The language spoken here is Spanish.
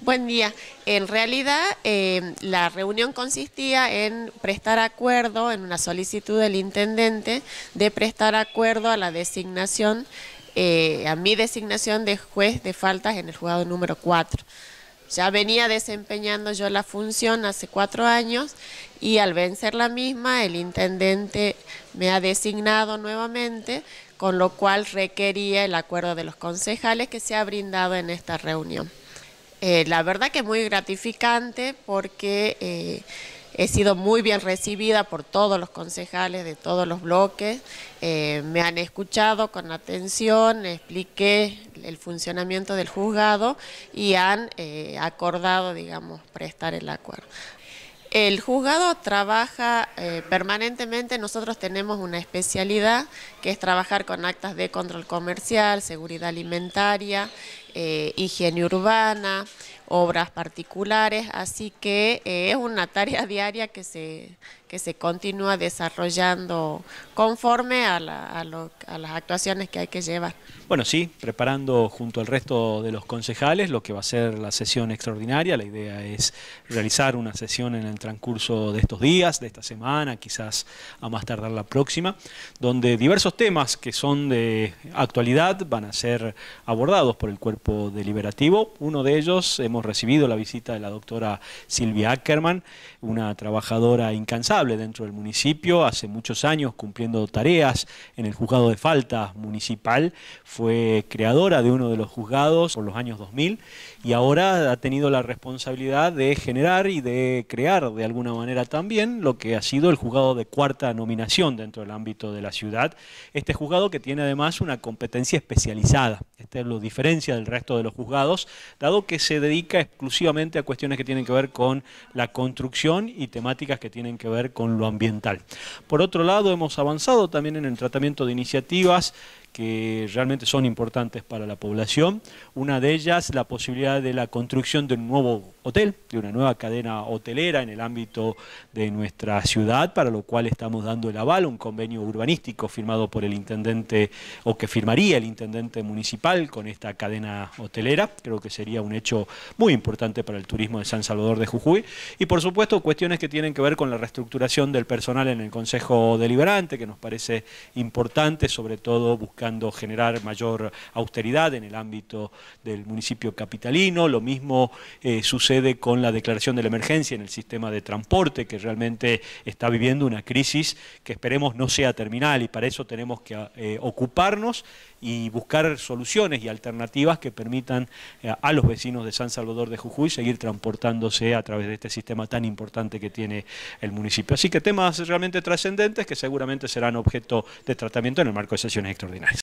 Buen día. En realidad, eh, la reunión consistía en prestar acuerdo, en una solicitud del intendente, de prestar acuerdo a la designación, eh, a mi designación de juez de faltas en el juzgado número 4. Ya venía desempeñando yo la función hace cuatro años y al vencer la misma, el intendente me ha designado nuevamente, con lo cual requería el acuerdo de los concejales que se ha brindado en esta reunión. Eh, la verdad que es muy gratificante porque eh, he sido muy bien recibida por todos los concejales de todos los bloques. Eh, me han escuchado con atención, expliqué el funcionamiento del juzgado y han acordado, digamos, prestar el acuerdo. El juzgado trabaja permanentemente, nosotros tenemos una especialidad que es trabajar con actas de control comercial, seguridad alimentaria eh, higiene urbana, obras particulares, así que eh, es una tarea diaria que se, que se continúa desarrollando conforme a, las actuaciones que hay que llevar. Bueno, sí, preparando junto al resto de los concejales lo que va a ser la sesión extraordinaria, la idea es realizar una sesión en el transcurso de estos días, de esta semana, quizás a más tardar la próxima, donde diversos temas que son de actualidad van a ser abordados por el cuerpo deliberativo. Uno de ellos, hemos recibido la visita de la doctora Silvia Ackerman, una trabajadora incansable dentro del municipio, hace muchos años cumpliendo tareas en el juzgado de falta municipal, fue creadora de uno de los juzgados por los años 2000 y ahora ha tenido la responsabilidad de generar y de crear de alguna manera también lo que ha sido el juzgado de cuarta nominación dentro del ámbito de la ciudad. Este juzgado que tiene además una competencia especializada. Este lo diferencia del resto de los juzgados, dado que se dedica exclusivamente a cuestiones que tienen que ver con la construcción y temáticas que tienen que ver con lo ambiental. Por otro lado, hemos avanzado también en el tratamiento de iniciativas que realmente son importantes para la población. Una de ellas, la posibilidad de la construcción de un nuevo hotel, de una nueva cadena hotelera en el ámbito de nuestra ciudad, para lo cual estamos dando el aval, un convenio urbanístico firmado por el intendente, o que firmaría el intendente municipal con esta cadena hotelera. Creo que sería un hecho muy importante para el turismo de San Salvador de Jujuy. Y por supuesto, cuestiones que tienen que ver con la reestructuración del personal en el Consejo Deliberante, que nos parece importante, sobre todo buscar generar mayor austeridad en el ámbito del municipio capitalino. Lo mismo eh, sucede con la declaración de la emergencia en el sistema de transporte, que realmente está viviendo una crisis que esperemos no sea terminal y para eso tenemos que eh, ocuparnos y buscar soluciones y alternativas que permitan eh, a los vecinos de San Salvador de Jujuy seguir transportándose a través de este sistema tan importante que tiene el municipio. Así que temas realmente trascendentes que seguramente serán objeto de tratamiento en el marco de sesiones extraordinarias.